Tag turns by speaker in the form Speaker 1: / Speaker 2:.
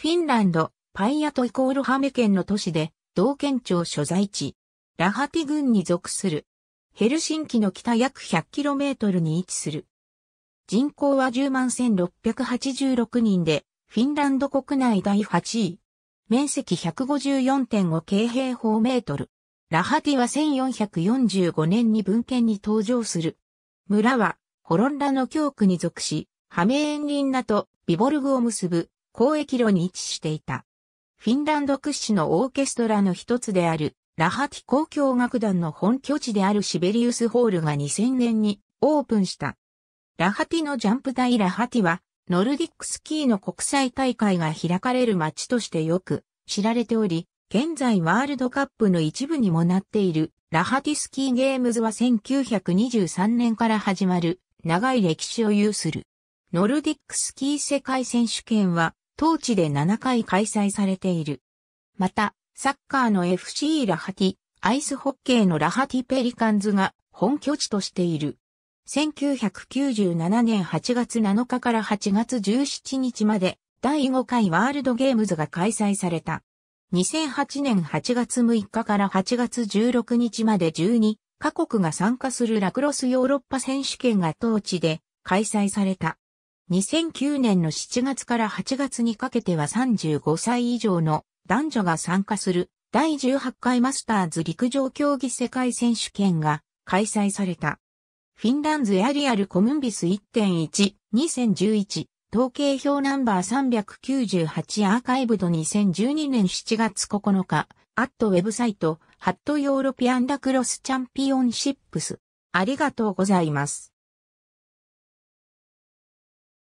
Speaker 1: フィンランド、パイアトイコールハメ県の都市で、同県庁所在地、ラハティ郡に属する。ヘルシンキの北約 100km に位置する。人口は10万1686人で、フィンランド国内第8位。面積154.5京平方メートル。ラハティは1445年に文献に登場する。村は、ホロンラの教区に属し、ハメエンリンナとビボルグを結ぶ交易路に位置していた。フィンランド屈指のオーケストラの一つである、ラハティ公共楽団の本拠地であるシベリウスホールが2000年にオープンした。ラハティのジャンプ台ラハティは、ノルディックスキーの国際大会が開かれる街としてよく知られており、現在ワールドカップの一部にもなっているラハティスキーゲームズは1923年から始まる長い歴史を有する。ノルディックスキー世界選手権は当地で7回開催されている。また、サッカーの FC ラハティ、アイスホッケーのラハティペリカンズが本拠地としている。1997年8月7日から8月17日まで第5回ワールドゲームズが開催された。2008年8月6日から8月16日まで12カ国が参加するラクロスヨーロッパ選手権が当地で開催された。2009年の7月から8月にかけては35歳以上の男女が参加する第18回マスターズ陸上競技世界選手権が開催された。フィンランズエアリアルコムンビス1.1、2011、統計表ナンバー398アーカイブド2012年7月9日、アットウェブサイト、ハットヨーロピアンラクロスチャンピオンシップス。ありがとうございます。